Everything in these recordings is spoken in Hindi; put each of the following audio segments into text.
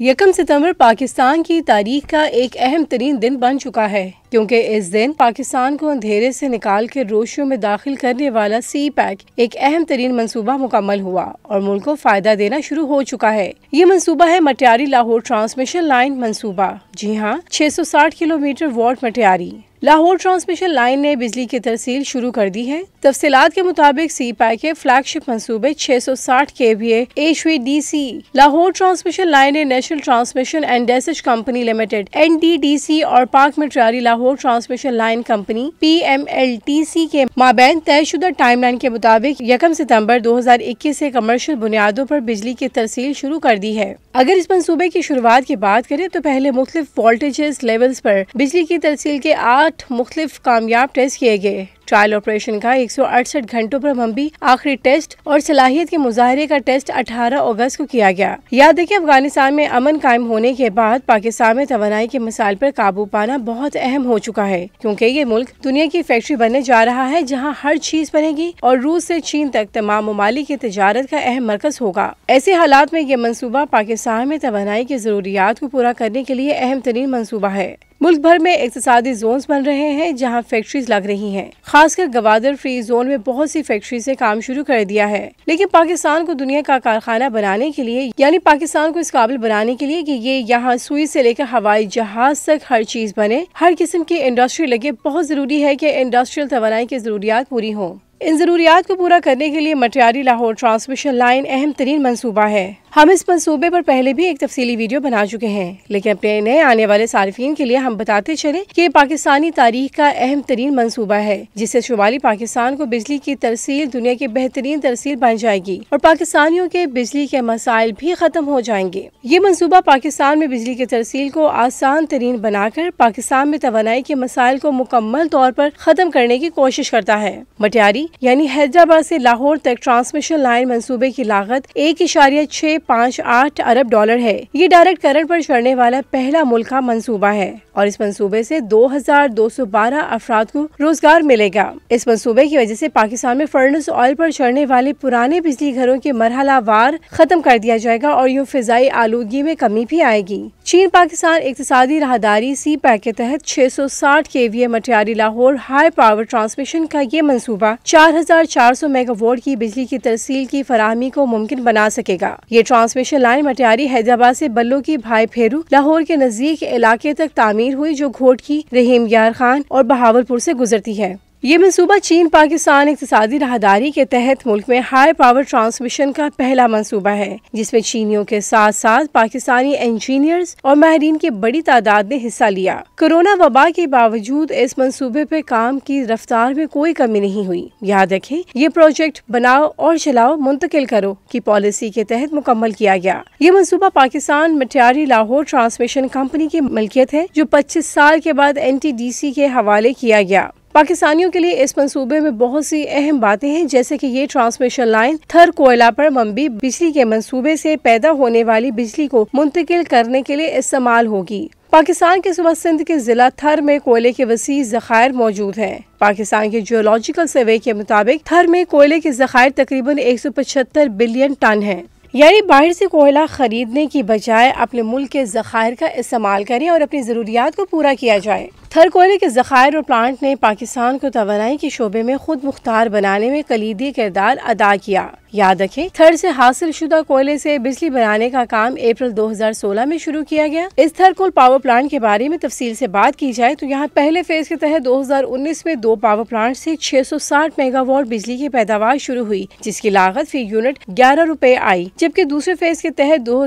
यकम सितंबर पाकिस्तान की तारीख का एक अहम तरीन दिन बन चुका है क्योंकि इस दिन पाकिस्तान को अंधेरे से निकाल कर रोशियों में दाखिल करने वाला सी पैक एक अहम तरीन मनसूबा मुकम्मल हुआ और मुल्क को फायदा देना शुरू हो चुका है ये मनसूबा है मटियारी लाहौर ट्रांसमिशन लाइन मनसूबा जी हाँ 660 kilometre watt Matiari Lahore transmission line ने बिजली की तरसील शुरू कर दी है तफसीत के मुताबिक सी पाई के फ्लैगशिप मनसूबे 660 K V H V D C Lahore transmission line ने national transmission and despatch company limited N D D C और Pak Matiari Lahore transmission line company P M L T C के माबेन तयशुदा टाइम लाइन के मुताबिक यकम सितम्बर दो हजार इक्कीस ऐसी कमर्शियल बुनियादों आरोप बिजली की तरसील शुरू कर दी है अगर इस मनसूबे की शुरुआत की बात करें तो पहले मुख्तलिफ वोल्टेज लेवल्स आरोप बिजली की तरसील के आठ सात मुख्तलिफ कामयाब टेस्ट किए गए ट्रायल ऑपरेशन का एक सौ अड़सठ घंटों पर मम्बी आखिरी टेस्ट और सलाहियत के मुजाहरे का टेस्ट 18 अगस्त को किया गया याद है की अफगानिस्तान में अमन कायम होने के बाद पाकिस्तान में तोानाई के मिसाइल पर काबू पाना बहुत अहम हो चुका है क्योंकि ये मुल्क दुनिया की फैक्ट्री बनने जा रहा है जहाँ हर चीज बनेगी और रूस ऐसी चीन तक तमाम ममालिक तजारत का अहम मरकज होगा ऐसे हालात में ये मनसूबा पाकिस्तान में तोानाई की जरूरियात को पूरा करने के लिए अहम तरीन मनसूबा है मुल्क भर में इकतदी जोन बन रहे हैं जहां फैक्ट्रीज लग रही हैं। खासकर गवादर फ्री जोन में बहुत सी फैक्ट्री ऐसी काम शुरू कर दिया है लेकिन पाकिस्तान को दुनिया का कारखाना बनाने के लिए यानी पाकिस्तान को इस काबिल बनाने के लिए कि ये यहाँ सुई से लेकर हवाई जहाज तक हर चीज बने हर किस्म की इंडस्ट्री लगे बहुत जरूरी है की इंडस्ट्रियल तो की जरूरियात पूरी हों इन ज़रूरियात को पूरा करने के लिए मटियारी लाहौर ट्रांसमिशन लाइन अहम तरीन मनसूबा है हम इस मनसूबे पर पहले भी एक तफसीली वीडियो बना चुके हैं लेकिन अपने नए आने वाले सार्फिन के लिए हम बताते चले कि पाकिस्तानी तारीख का अहम तरीन मनसूबा है जिससे शुमाली पाकिस्तान को बिजली की तरसील दुनिया की बेहतरीन तरसील बन जाएगी और पाकिस्तानियों के बिजली के मसाइल भी खत्म हो जाएंगे ये मनसूबा पाकिस्तान में बिजली की तरसील को आसान तरीन बनाकर पाकिस्तान में तो के मसाइल को मुकम्मल तौर पर खत्म करने की कोशिश करता है मटियारी गई यानी हैदराबाद से लाहौर तक ट्रांसमिशन लाइन मंसूबे की लागत एक इशारिया छः पाँच आठ अरब डॉलर है ये डायरेक्ट करंट पर चढ़ने वाला पहला मुल्क का मंसूबा है और इस मंसूबे से 2,212 अफराद को रोजगार मिलेगा इस मंसूबे की वजह से पाकिस्तान में फर्नेस ऑयल पर चढ़ने वाले पुराने बिजली घरों के मरहला वार खत्म कर दिया जाएगा और यूँ फिजाई आलूगी में कमी भी आएगी चीन पाकिस्तान इकतदी राहदारी सी पैक के तहत 660 ए Matiari Lahore high power transmission का ये मंसूबा 4,400 मेगावाट की बिजली की तरसील की फराहमी को मुमकिन बना सकेगा ये ट्रांसमिशन लाइन मटियारी हैदराबाद से बल्लो की भाई फेरू लाहौर के नजदीक इलाके तक तामीर हुई जो घोट की रहीम यार खान और बहावलपुर से गुजरती है ये मनसूबा चीन पाकिस्तान इकतदी राहदारी के तहत मुल्क में हाई पावर ट्रांसमिशन का पहला मनसूबा है जिसमें चीनियों के साथ साथ पाकिस्तानी इंजीनियर्स और माहरीन की बड़ी तादाद ने हिस्सा लिया कोरोना वबा के बावजूद इस मनसूबे पे काम की रफ्तार में कोई कमी नहीं हुई याद रखे ये प्रोजेक्ट बनाओ और चलाओ मुंतकिल करो की पॉलिसी के तहत मुकम्मल किया गया ये मनसूबा पाकिस्तान मटियारी लाहौर ट्रांसमिशन कंपनी की मलकियत है जो पच्चीस साल के बाद एन के हवाले किया गया पाकिस्तानियों के लिए इस मंसूबे में बहुत सी अहम बातें हैं जैसे कि ये ट्रांसमिशन लाइन थर कोयला पर मम्बी बिजली के मंसूबे से पैदा होने वाली बिजली को मुंतकिल करने के लिए इस्तेमाल होगी पाकिस्तान के सुबह सिंध के जिला थर में कोयले के वसी जखायर मौजूद हैं। पाकिस्तान के जियोलॉजिकल सर्वे के मुताबिक थर में कोयले के जखायर तकरीबन एक बिलियन टन है यानी बाहर से कोयला खरीदने की बजाय अपने मुल्क के जखायर का इस्तेमाल करें और अपनी ज़रूरियात को पूरा किया जाए थर कोयले के ज़खायर और प्लांट ने पाकिस्तान को तोानाई के शोबे में खुद मुख्तार बनाने में कलीदी किरदार अदा किया याद रखें थर से हासिल शुदा कोयले से बिजली बनाने का काम अप्रैल 2016 में शुरू किया गया इस थर कोल पावर प्लांट के बारे में तफसील से बात की जाए तो यहाँ पहले फेज के तहत 2019 में दो पावर प्लांट से 660 मेगावाट बिजली की पैदावार शुरू हुई जिसकी लागत फी यूनिट ग्यारह रूपए आई जबकि दूसरे फेज के तहत दो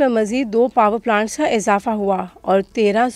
में मजीद दो पावर प्लांट का इजाफा हुआ और तेरह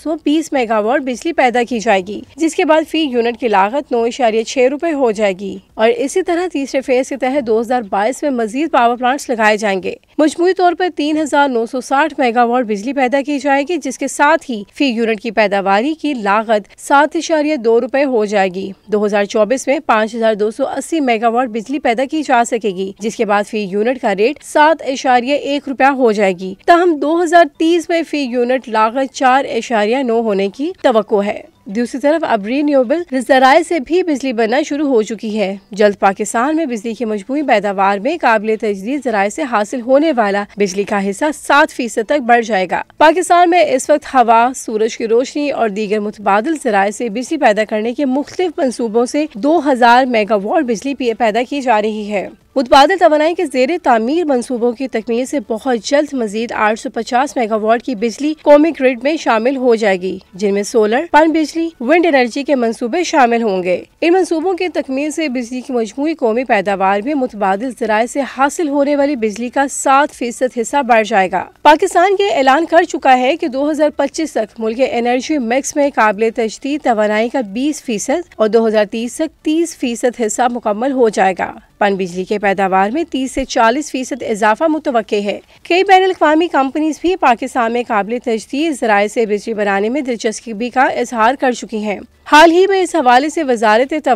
मेगावाट बिजली पैदा की जाएगी जिसके बाद फी यूनिट की लागत नौ इशारिया छह रूपए हो जाएगी और इसी तरह तीसरे फेज के तहत दो हजार बाईस में मजीद पावर प्लांट्स लगाए जाएंगे मजमू तौर पर तीन हजार नौ सौ साठ मेगावाट बिजली पैदा की जाएगी जिसके साथ ही फी यूनिट की पैदावार की लागत सात इशारिया दो रूपए हो जाएगी दो हजार चौबीस में पाँच हजार दो सौ अस्सी मेगावाट बिजली पैदा की जा सकेगी जिसके बाद फी यूनिट का रेट सात इशारिया एक रुपया हो जाएगी तहम दो हजार तीस में फी यूनिट लागत चार इशारिया नौ होने की तो है दूसरी तरफ अब रीन्यूएबल जराये से भी बिजली बनना शुरू हो चुकी है जल्द पाकिस्तान में बिजली की मजबूत पैदावार में काबिल तजदीद जराये से हासिल होने वाला बिजली का हिस्सा सात फीसद तक बढ़ जाएगा पाकिस्तान में इस वक्त हवा सूरज की रोशनी और दीगर मुतबादल जराये से बिजली पैदा करने के मुख्तलिफ मनसूबों से दो हजार मेगावाट बिजली पैदा की जा रही है मुतबाद तोानाई के जेर तमीर मनसूबों की तकमील से बहुत जल्द मजीद आठ सौ पचास मेगावाट की बिजली कौमी ग्रिड में शामिल हो जाएगी जिनमें सोलर पन बिजली विंड एनर्जी के मनसूबे शामिल होंगे इन मनसूबों की तकमील से बिजली की मजमू कौमी पैदावार में मुतबाद जराये से हासिल होने वाली बिजली का सात फीसद हिस्सा बढ़ जाएगा पाकिस्तान ये ऐलान कर चुका है की दो हजार पच्चीस तक मुल्क एनर्जी मिक्स में काबिल तजदीद तोानाई का बीस फीसद और दो हजार तीस तक तीस फीसद हिस्सा मुकम्मल हो जाएगा पन बिजली के पैदावार में 30 से 40 फीसद इजाफा मुतव है कई बैन अवी कंपनीज भी पाकिस्तान में काबिल तजदीद जराये ऐसी बिजली बनाने में दिलचस्पी का इजहार कर चुकी हैं हाल ही में इस हवाले से वजारत तो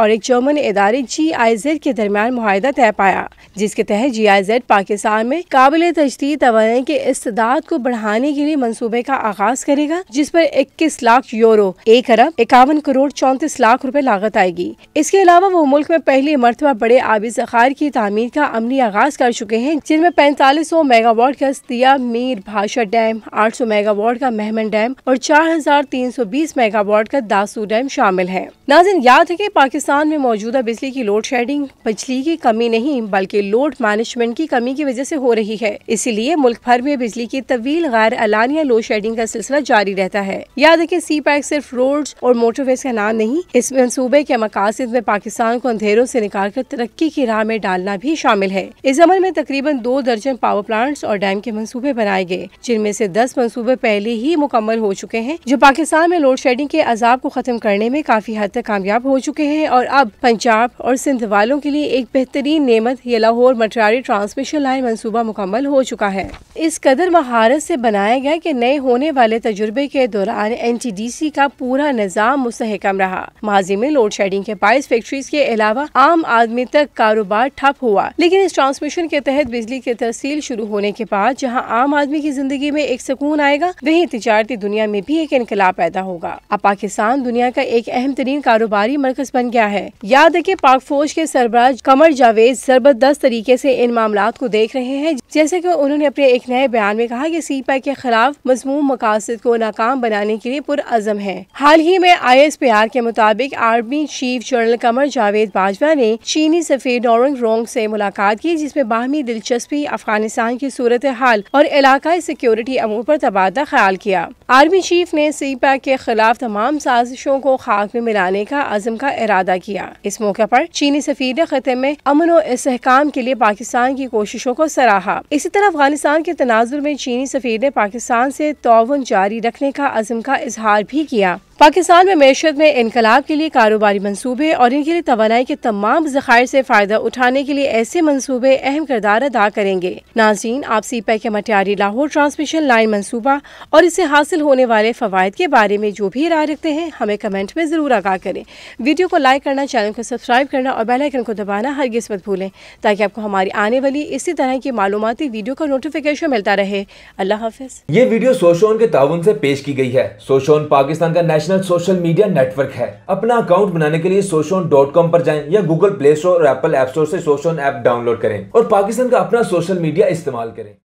और एक जर्मन इदारे जी आई जेड के दरमियान माहिदा तय पाया जिसके तहत जी आई जेड पाकिस्तान में काबिल तजदीद तोानाई के इस्तेदाद को बढ़ाने के लिए मनसूबे का आगाज करेगा जिस पर इक्कीस लाख यूरो एक अरब इक्यावन करोड़ चौंतीस लाख रूपए लागत आएगी इसके अलावा वो मुल्क में पहली मरतबा बड़े आबी जखार की तमीर का अमली आगाज कर चुके हैं जिनमें पैंतालीस सौ मेगावाट का अस्तिया मीर भाषा डैम आठ सौ मेगावाट का मेहमन डैम और चार हजार तीन सौ बीस मेगावाट का दास आंसू डैम शामिल है नाजिन याद है की पाकिस्तान में मौजूदा बिजली की लोड शेडिंग बिजली की कमी नहीं बल्कि लोड मैनेजमेंट की कमी की वजह ऐसी हो रही है इसीलिए मुल्क भर में बिजली की तवील गैर अलानिया लोड शेडिंग का सिलसिला जारी रहता है याद है की सी पैक सिर्फ रोड और मोटरवेज का नाम नहीं इस मनसूबे के मकासद में पाकिस्तान को अंधेरों ऐसी निकाल कर तरक्की की राह में डालना भी शामिल है इस अमल में तकरीबन दो दर्जन पावर प्लांट्स और डैम के मंसूबे बनाए गए जिनमें से दस मंसूबे पहले ही मुकम्मल हो चुके हैं जो पाकिस्तान में लोड शेडिंग के अजाब को ख़त्म करने में काफ़ी हद तक कामयाब हो चुके हैं और अब पंजाब और सिंध वालों के लिए एक बेहतरीन नेमत ये लाहौर मटरारी ट्रांसमिशन लाइन मनसूबा मुकम्मल हो चुका है इस कदर महारत से बनाया गया कि नए होने वाले तजुर्बे के दौरान एन टी डी सी का पूरा निज़ाम मुस्कम रहा माजी में लोड शेडिंग के बाईस फैक्ट्रीज के अलावा आम आदमी तक कारोबार ठप हुआ लेकिन इस ट्रांसमिशन के तहत बिजली की तरसील शुरू होने के बाद जहाँ आम आदमी की जिंदगी में एक सुकून आएगा वही तजारती दुनिया में भी एक इनकलाब पैदा होगा अब पाकिस्तान दुनिया का एक अहम तरीन कारोबारी मरकज बन गया है याद है की पाक फौज के सरबराज कमर जावेद सरबरदस्त तरीके ऐसी इन मामला को देख रहे हैं जैसे कि उन्होंने अपने एक नए बयान में कहा कि सी पैक के खिलाफ मजमूम मकासद को नाकाम बनाने के लिए पुरजम है हाल ही में आई एस पी आर के मुताबिक army chief general Qamar Javed Bajwa ने चीनी सफी नोरंग रोंग से मुलाकात की जिसमें बाहमी दिलचस्पी अफगानिस्तान की सूरत हाल और इलाकाई सिक्योरिटी अमूर आरोप तबादला ख्याल किया आर्मी चीफ ने सी पैक के खिलाफ तमाम साजिशों को खाक में मिलाने का आजम का इरादा किया इस मौके आरोप चीनी सफी ने खत्म में अमन और इसकाम के लिए पाकिस्तान की कोशिशों को सराहा होगा इसी तरह अफगानिस्तान के तनाजुर में चीनी सफीर ने पाकिस्तान से तोवन जारी रखने का अजम का इजहार भी किया पाकिस्तान में मीशत में इनकलाब के लिए कारोबारी मनसूबे और इनके लिए तोानाई के तमाम जखायर से फ़ायदा उठाने के लिए ऐसे मनसूबे अहम किरदार अदा करेंगे नाजीन आप सी पैक के मटियारी लाहौर ट्रांसमिशन लाइन मनसूबा और इसे हासिल होने वाले फ़वाद के बारे में जो भी राय रखते हैं हमें कमेंट में ज़रूर आगाह करें वीडियो को लाइक करना चैनल को सब्सक्राइब करना और बेलाइकन को दबाना हर मत भूलें ताकि आपको हमारी आने वाली इसी तरह की मालूम जमाती वीडियो का नोटिफिकेशन मिलता रहे अल्लाह हाफिज ये वीडियो सोशोन के ताउन से पेश की गई है सोशोन पाकिस्तान का नेशनल सोशल मीडिया नेटवर्क है अपना अकाउंट बनाने के लिए सोशोन डॉट कॉम आरोप जाए या गूगल प्ले स्टोर और एप्पल एप स्टोर ऐसी सोशोन ऐप डाउनलोड करें और पाकिस्तान का अपना सोशल मीडिया इस्तेमाल करें